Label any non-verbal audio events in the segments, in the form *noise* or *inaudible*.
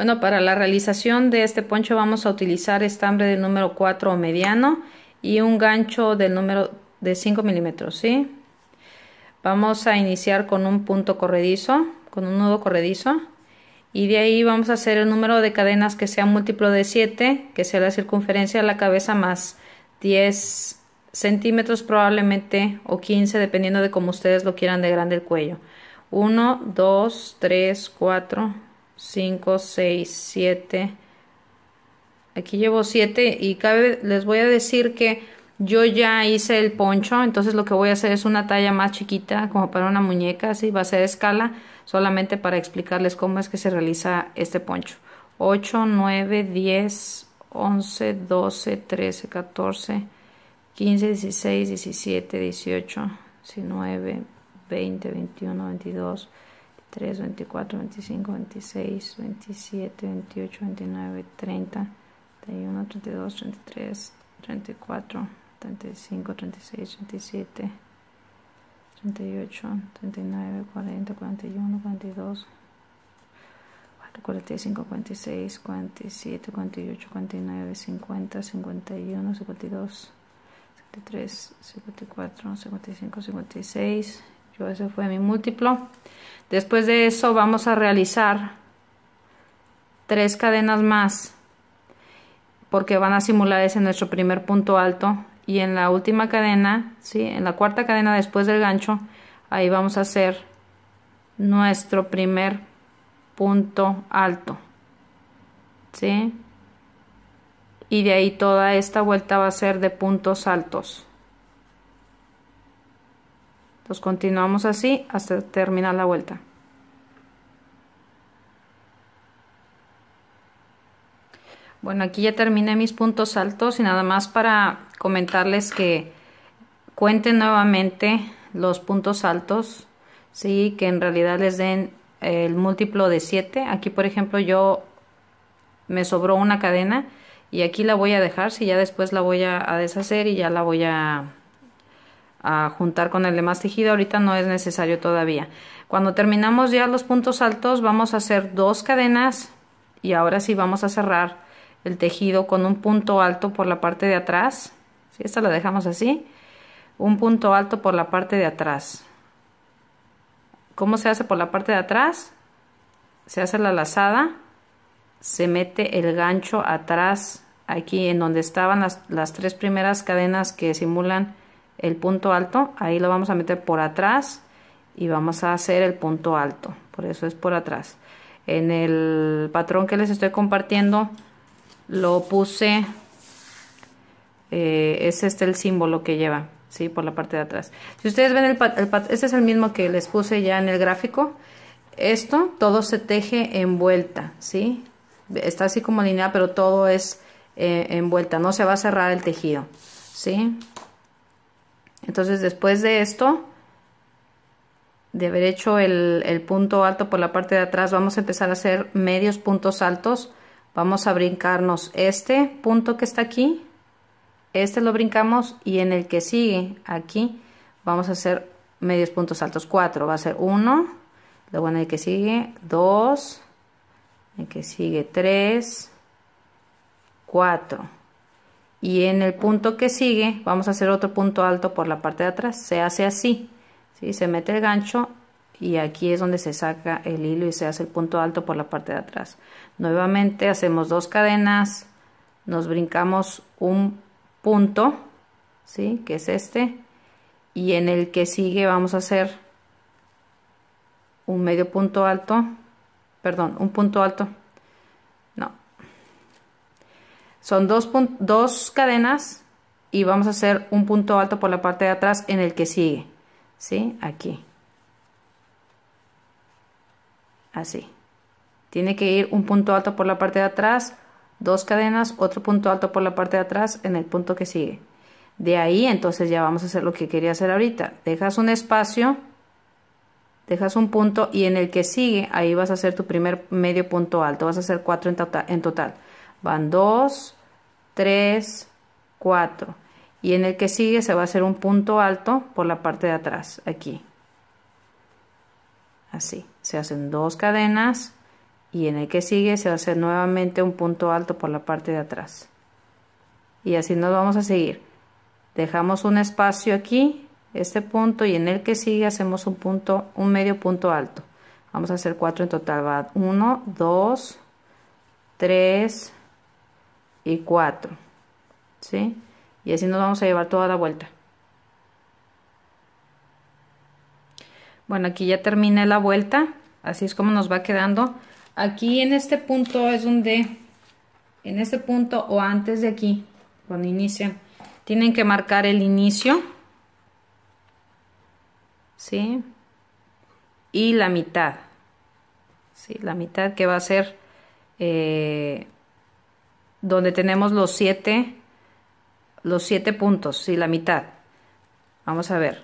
Bueno, para la realización de este poncho vamos a utilizar estambre de número 4 o mediano y un gancho del número de 5 milímetros, ¿sí? Vamos a iniciar con un punto corredizo, con un nudo corredizo y de ahí vamos a hacer el número de cadenas que sea múltiplo de 7, que sea la circunferencia de la cabeza más 10 centímetros probablemente o 15 dependiendo de cómo ustedes lo quieran de grande el cuello 1, 2, 3, 4 5, 6, 7. Aquí llevo 7 y cabe, les voy a decir que yo ya hice el poncho, entonces lo que voy a hacer es una talla más chiquita, como para una muñeca, así va a ser escala, solamente para explicarles cómo es que se realiza este poncho. 8, 9, 10, 11, 12, 13, 14, 15, 16, 17, 18, 19, 20, 21, 22, 3, 24, 25, 26, 27, 28, 29, 30, 31, 32, 33, 34, 35, 36, 37, 38, 39, 40, 41, 42, 45, 46, 47, 48, 49, 50, 51, 52, 53, 54, 55, 56 ese fue mi múltiplo después de eso vamos a realizar tres cadenas más porque van a simular ese nuestro primer punto alto y en la última cadena, ¿sí? en la cuarta cadena después del gancho, ahí vamos a hacer nuestro primer punto alto. ¿sí? Y de ahí toda esta vuelta va a ser de puntos altos. Los pues continuamos así hasta terminar la vuelta. Bueno, aquí ya terminé mis puntos altos y nada más para comentarles que cuenten nuevamente los puntos altos, sí, que en realidad les den el múltiplo de 7. Aquí, por ejemplo, yo me sobró una cadena y aquí la voy a dejar, si ya después la voy a deshacer y ya la voy a a juntar con el demás tejido, ahorita no es necesario todavía. Cuando terminamos ya los puntos altos vamos a hacer dos cadenas y ahora sí vamos a cerrar el tejido con un punto alto por la parte de atrás. Si esta la dejamos así, un punto alto por la parte de atrás. ¿Cómo se hace por la parte de atrás? Se hace la lazada, se mete el gancho atrás aquí en donde estaban las tres primeras cadenas que simulan el punto alto, ahí lo vamos a meter por atrás y vamos a hacer el punto alto, por eso es por atrás. En el patrón que les estoy compartiendo lo puse, eh, es este el símbolo que lleva, ¿sí? por la parte de atrás. Si ustedes ven, el, el, este es el mismo que les puse ya en el gráfico, esto todo se teje en vuelta, ¿sí? está así como lineal, pero todo es eh, envuelta, no se va a cerrar el tejido, ¿sí? Entonces después de esto, de haber hecho el, punto alto por la parte de atrás, vamos a empezar a hacer medios puntos altos. Vamos a brincarnos este punto que está aquí, este lo brincamos y en el que sigue aquí vamos a hacer medios puntos altos. cuatro, va a ser uno, luego en el que sigue dos, en el que sigue tres, cuatro y en el punto que sigue vamos a hacer otro punto alto por la parte de atrás se hace así ¿sí? se mete el gancho y aquí es donde se saca el hilo y se hace el punto alto por la parte de atrás nuevamente hacemos dos cadenas nos brincamos un punto ¿sí? que es este y en el que sigue vamos a hacer un medio punto alto perdón un punto alto son dos, dos cadenas y vamos a hacer un punto alto por la parte de atrás en el que sigue. ¿Sí? Aquí. Así. Tiene que ir un punto alto por la parte de atrás, dos cadenas, otro punto alto por la parte de atrás en el punto que sigue. De ahí entonces ya vamos a hacer lo que quería hacer ahorita. Dejas un espacio, dejas un punto y en el que sigue ahí vas a hacer tu primer medio punto alto. Vas a hacer cuatro en, total. En total. Van 2, 3, 4. Y en el que sigue se va a hacer un punto alto por la parte de atrás, aquí. Así, se hacen dos cadenas y en el que sigue se va a hacer nuevamente un punto alto por la parte de atrás. Y así nos vamos a seguir. Dejamos un espacio aquí, este punto, y en el que sigue hacemos un punto, un medio punto alto. Vamos a hacer cuatro en total. Va 1, 2, 3, y 4. ¿Sí? Y así nos vamos a llevar toda la vuelta. Bueno, aquí ya terminé la vuelta. Así es como nos va quedando. Aquí en este punto es donde, en este punto o antes de aquí, cuando inician, tienen que marcar el inicio. ¿Sí? Y la mitad. ¿Sí? La mitad que va a ser... Eh, donde tenemos los siete, los siete puntos y la mitad. Vamos a ver.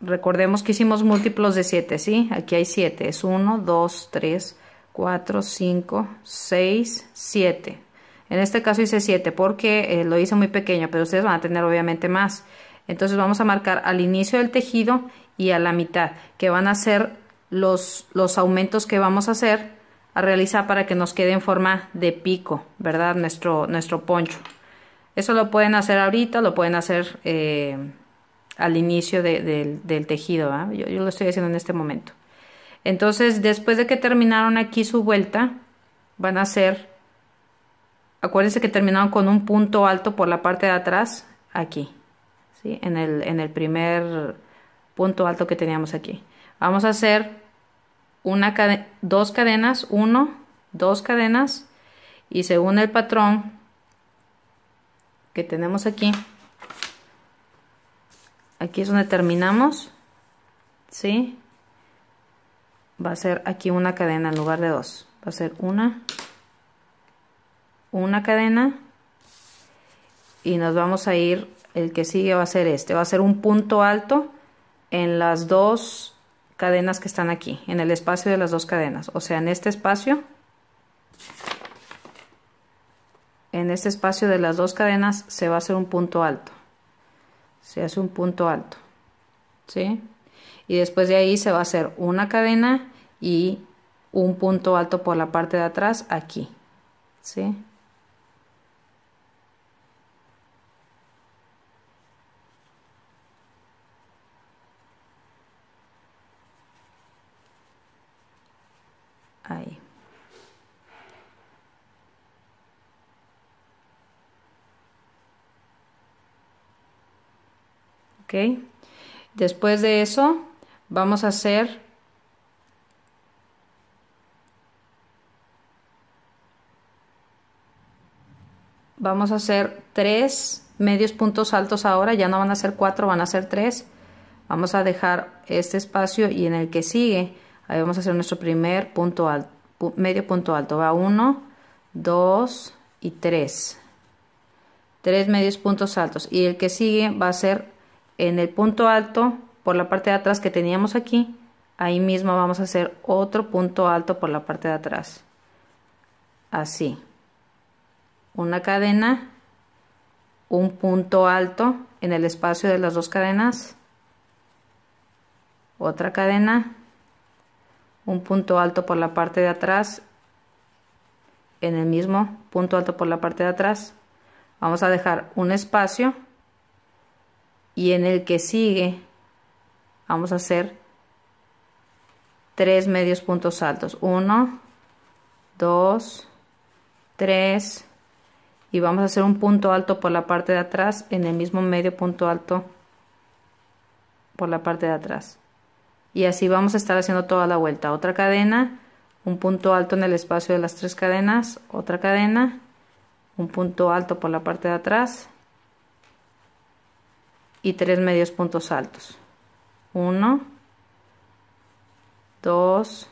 Recordemos que hicimos múltiplos de 7, ¿sí? Aquí hay siete Es 1, 2, 3, 4, 5, 6, 7. En este caso hice 7 porque eh, lo hice muy pequeño, pero ustedes van a tener obviamente más. Entonces vamos a marcar al inicio del tejido y a la mitad, que van a ser los, los aumentos que vamos a hacer a realizar para que nos quede en forma de pico, ¿verdad? Nuestro, nuestro poncho. Eso lo pueden hacer ahorita, lo pueden hacer eh, al inicio del, tejido, ¿ah? yo, yo lo estoy haciendo en este momento. Entonces, después de que terminaron aquí su vuelta, van a hacer, acuérdense que terminaron con un punto alto por la parte de atrás, aquí, ¿sí? en, el, en el primer punto alto que teníamos aquí. Vamos a hacer una cadena, dos cadenas, uno, dos cadenas y según el patrón que tenemos aquí, aquí es donde terminamos, ¿sí? Va a ser aquí una cadena en lugar de dos, va a ser una, una cadena y nos vamos a ir, el que sigue va a ser este, va a ser un punto alto en las dos cadenas que están aquí, en el espacio de las dos cadenas. O sea, en este espacio, en este espacio de las dos cadenas se va a hacer un punto alto. Se hace un punto alto. ¿Sí? Y después de ahí se va a hacer una cadena y un punto alto por la parte de atrás aquí. ¿Sí? ¿ok? Después de eso vamos a hacer vamos a hacer tres medios puntos altos ahora, ya no van a ser cuatro, van a ser tres. Vamos a dejar este espacio y en el que sigue, ahí vamos a hacer nuestro primer punto alto, medio punto alto. Va uno, dos y tres. Tres medios puntos altos. Y el que sigue va a ser en el punto alto por la parte de atrás que teníamos aquí, ahí mismo vamos a hacer otro punto alto por la parte de atrás. Así. Una cadena, un punto alto en el espacio de las dos cadenas, otra cadena, un punto alto por la parte de atrás, en el mismo punto alto por la parte de atrás. Vamos a dejar un espacio y en el que sigue vamos a hacer tres medios puntos altos 1 2 3 y vamos a hacer un punto alto por la parte de atrás en el mismo medio punto alto por la parte de atrás y así vamos a estar haciendo toda la vuelta otra cadena un punto alto en el espacio de las tres cadenas otra cadena un punto alto por la parte de atrás y tres medios puntos altos. 1, 2,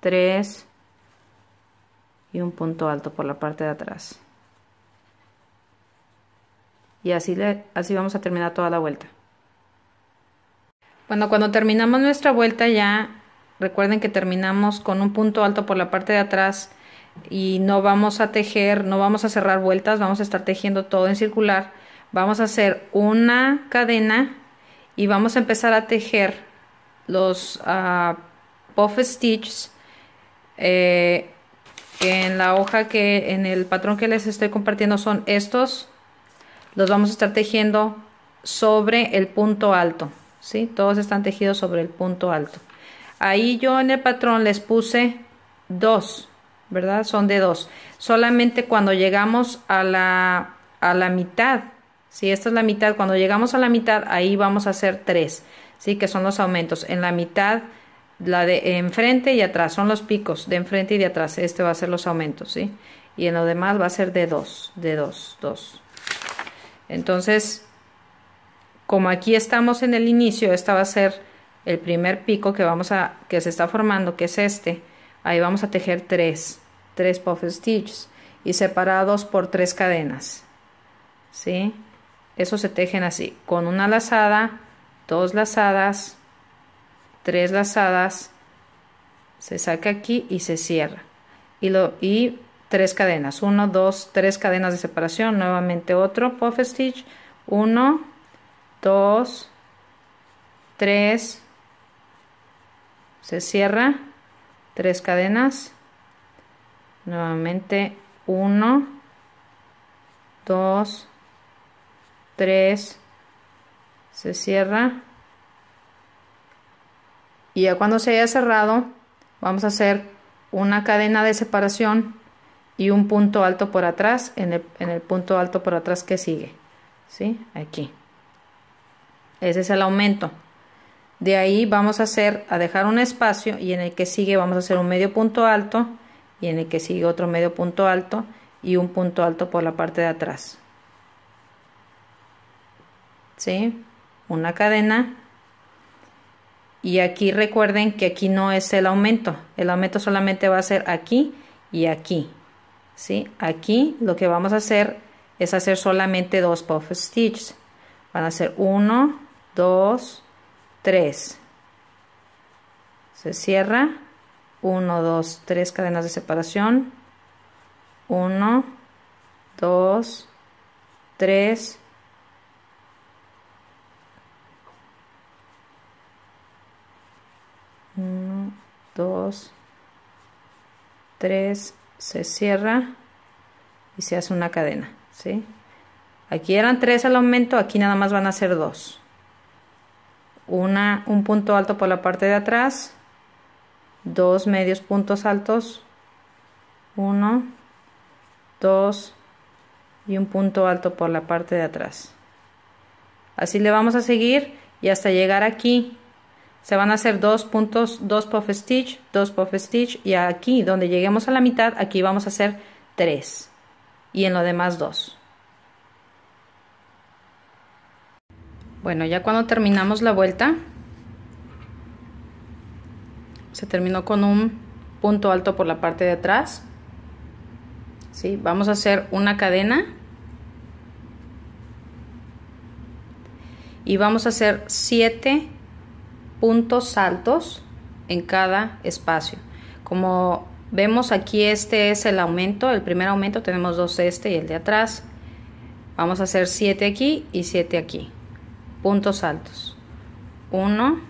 3 y un punto alto por la parte de atrás. Y así, le, así vamos a terminar toda la vuelta. Bueno, cuando terminamos nuestra vuelta ya, recuerden que terminamos con un punto alto por la parte de atrás y no vamos a tejer, no vamos a cerrar vueltas, vamos a estar tejiendo todo en circular vamos a hacer una cadena y vamos a empezar a tejer los ah, puff stitches eh, en la hoja que en el patrón que les estoy compartiendo son estos los vamos a estar tejiendo sobre el punto alto ¿sí? todos están tejidos sobre el punto alto ahí yo en el patrón les puse dos verdad son de dos solamente cuando llegamos a la a la mitad si esta es la mitad, cuando llegamos a la mitad, ahí vamos a hacer tres ¿sí? que son los aumentos. En la mitad, la de enfrente y atrás, son los picos de enfrente y de atrás. Este va a ser los aumentos, ¿sí? Y en lo demás va a ser de 2, de 2, 2. Entonces, como aquí estamos en el inicio, esta va a ser el primer pico que vamos a que se está formando, que es este. Ahí vamos a tejer tres, tres puff stitches y separados por tres cadenas. ¿Sí? Eso se tejen así, con una lazada, dos lazadas, tres lazadas, se saca aquí y se cierra. Y, lo, y tres cadenas, uno, dos, tres cadenas de separación, nuevamente otro puff stitch, uno, dos, tres, se cierra, tres cadenas, nuevamente uno, dos, 3, se cierra. Y ya cuando se haya cerrado, vamos a hacer una cadena de separación y un punto alto por atrás en el, en el punto alto por atrás que sigue. ¿Sí? Aquí. Ese es el aumento. De ahí vamos a hacer, a dejar un espacio y en el que sigue vamos a hacer un medio punto alto y en el que sigue otro medio punto alto y un punto alto por la parte de atrás. ¿sí? Una cadena. Y aquí recuerden que aquí no es el aumento. El aumento solamente va a ser aquí y aquí, ¿sí? Aquí lo que vamos a hacer es hacer solamente dos puff stitches. Van a ser uno, dos, tres. Se cierra. 1, dos, 3 cadenas de separación. 1, 2, tres 1, 2, 3, se cierra y se hace una cadena, Aquí eran 3 al aumento, aquí nada más van a ser 2, Una, un punto alto por la parte de atrás, dos medios puntos altos, 1, 2 y un punto alto por la parte de atrás. Así le vamos a seguir y hasta llegar aquí se van a hacer dos puntos, dos puff stitch, dos puff stitch y aquí donde lleguemos a la mitad, aquí vamos a hacer tres y en lo demás dos. Bueno, ya cuando terminamos la vuelta, se terminó con un punto alto por la parte de atrás. ¿Sí? Vamos a hacer una cadena y vamos a hacer siete puntos altos en cada espacio. Como vemos aquí este es el aumento, el primer aumento tenemos dos este y el de atrás. Vamos a hacer 7 aquí y 7 aquí. Puntos altos. 1,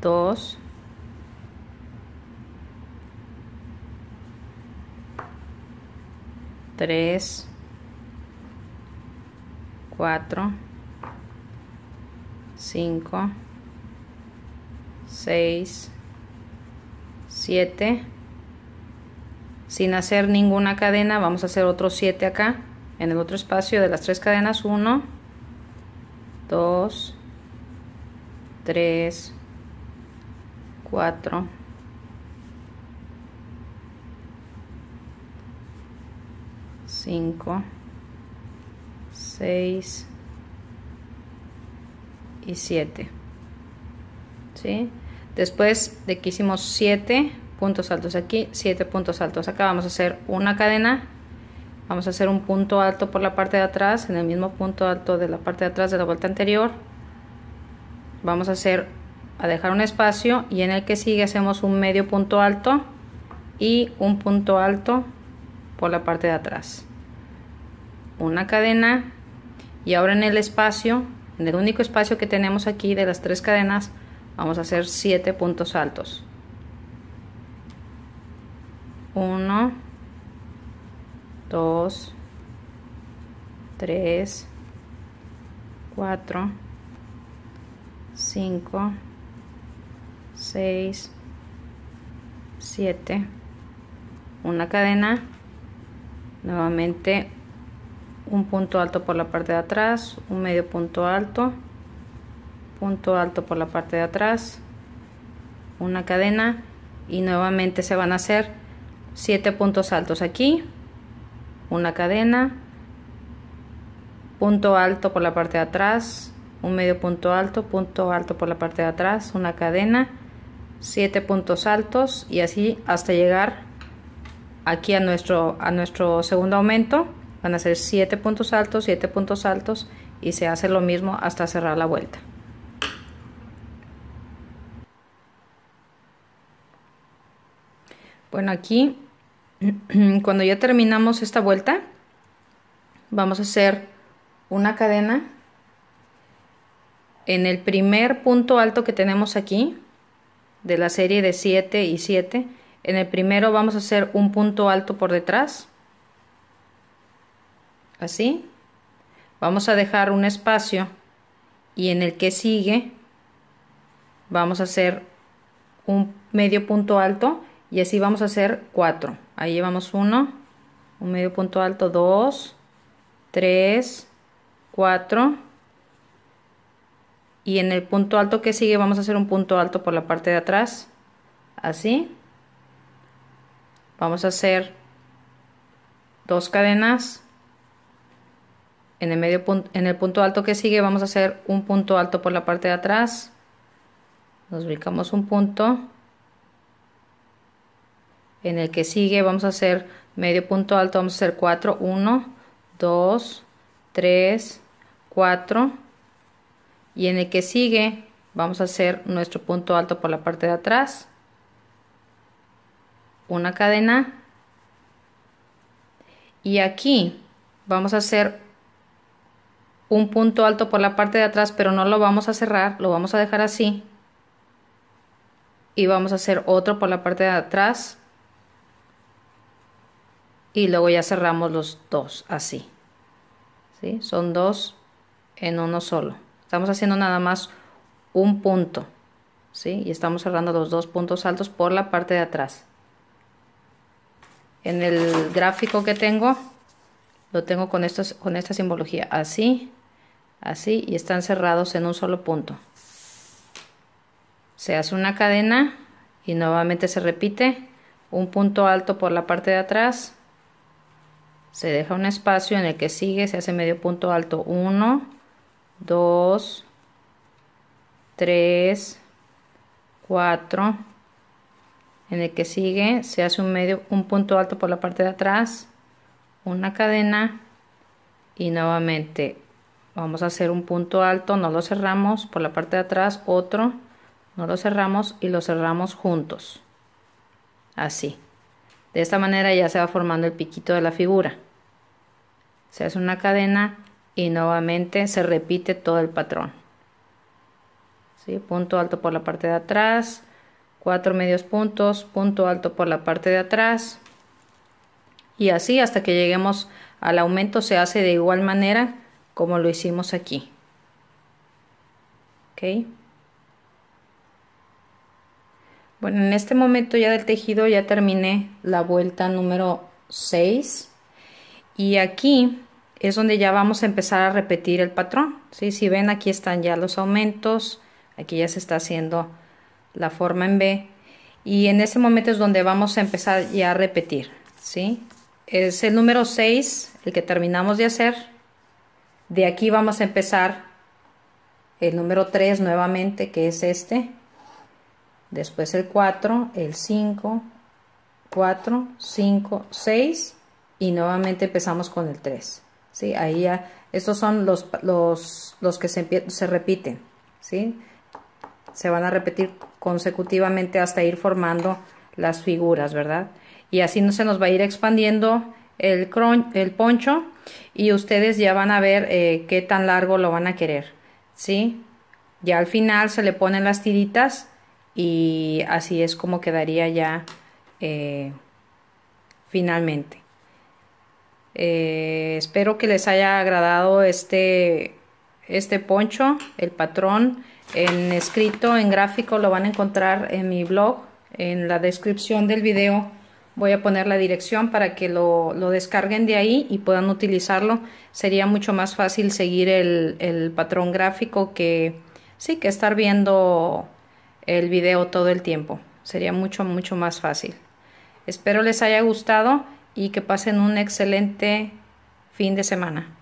2, 3, 4, 5, 6, 7. Sin hacer ninguna cadena, vamos a hacer otros 7 acá, en el otro espacio de las tres cadenas. 1, 2, 3, 4, 5, 6, y 7. ¿Sí? Después de que hicimos 7 puntos altos aquí, 7 puntos altos acá, vamos a hacer una cadena. Vamos a hacer un punto alto por la parte de atrás, en el mismo punto alto de la parte de atrás de la vuelta anterior. Vamos a hacer a dejar un espacio y en el que sigue hacemos un medio punto alto y un punto alto por la parte de atrás. Una cadena y ahora en el espacio en el único espacio que tenemos aquí de las tres cadenas vamos a hacer 7 puntos altos. 1, 2, 3, 4, 5, 6, 7, una cadena, nuevamente un punto alto por la parte de atrás, un medio punto alto, punto alto por la parte de atrás, una cadena y nuevamente se van a hacer 7 puntos altos aquí, una cadena, punto alto por la parte de atrás, un medio punto alto, punto alto por la parte de atrás, una cadena, siete puntos altos y así hasta llegar aquí a nuestro, a nuestro segundo aumento. Van a hacer 7 puntos altos, 7 puntos altos y se hace lo mismo hasta cerrar la vuelta. Bueno, aquí *clears throat* cuando ya terminamos esta vuelta, vamos a hacer una cadena en el primer punto alto que tenemos aquí de la serie de 7 y 7 en el primero vamos a hacer un punto alto por detrás así. Vamos a dejar un espacio y en el que sigue vamos a hacer un medio punto alto y así vamos a hacer cuatro. Ahí llevamos uno, un medio punto alto, dos, tres, cuatro y en el punto alto que sigue vamos a hacer un punto alto por la parte de atrás, así. Vamos a hacer dos cadenas en el, medio punto, en el punto alto que sigue vamos a hacer un punto alto por la parte de atrás. Nos ubicamos un punto. En el que sigue vamos a hacer medio punto alto, vamos a hacer 4, 1, 2, 3, 4. Y en el que sigue vamos a hacer nuestro punto alto por la parte de atrás. Una cadena. Y aquí vamos a hacer un punto alto por la parte de atrás, pero no lo vamos a cerrar, lo vamos a dejar así. Y vamos a hacer otro por la parte de atrás. Y luego ya cerramos los dos, así. ¿Sí? Son dos en uno solo. Estamos haciendo nada más un punto. ¿Sí? Y estamos cerrando los dos puntos altos por la parte de atrás. En el gráfico que tengo, lo tengo con, estos, con esta simbología así así y están cerrados en un solo punto se hace una cadena y nuevamente se repite un punto alto por la parte de atrás se deja un espacio en el que sigue se hace medio punto alto 1 2 3 4 en el que sigue se hace un medio un punto alto por la parte de atrás una cadena y nuevamente vamos a hacer un punto alto no lo cerramos por la parte de atrás otro no lo cerramos y lo cerramos juntos así de esta manera ya se va formando el piquito de la figura se hace una cadena y nuevamente se repite todo el patrón ¿Sí? punto alto por la parte de atrás cuatro medios puntos punto alto por la parte de atrás y así hasta que lleguemos al aumento se hace de igual manera como lo hicimos aquí. ¿Ok? Bueno, en este momento ya del tejido ya terminé la vuelta número 6 y aquí es donde ya vamos a empezar a repetir el patrón. ¿sí? Si ven aquí están ya los aumentos, aquí ya se está haciendo la forma en B y en ese momento es donde vamos a empezar ya a repetir. ¿sí? Es el número 6 el que terminamos de hacer de aquí vamos a empezar el número 3 nuevamente, que es este. Después el 4, el 5, 4, 5, 6 y nuevamente empezamos con el 3. ¿sí? Ahí ya, estos son los, los, que se, se repiten. ¿sí? Se van a repetir consecutivamente hasta ir formando las figuras, ¿verdad? Y así no se nos va a ir expandiendo el, cron, el poncho y ustedes ya van a ver eh, qué tan largo lo van a querer, ¿sí? Ya al final se le ponen las tiritas y así es como quedaría ya eh, finalmente. Eh, espero que les haya agradado este, este poncho, el patrón. En escrito, en gráfico, lo van a encontrar en mi blog, en la descripción del video voy a poner la dirección para que lo, descarguen de ahí y puedan utilizarlo. Sería mucho más fácil seguir el, patrón gráfico que sí que estar viendo el video todo el tiempo. Sería mucho, mucho más fácil. Espero les haya gustado y que pasen un excelente fin de semana.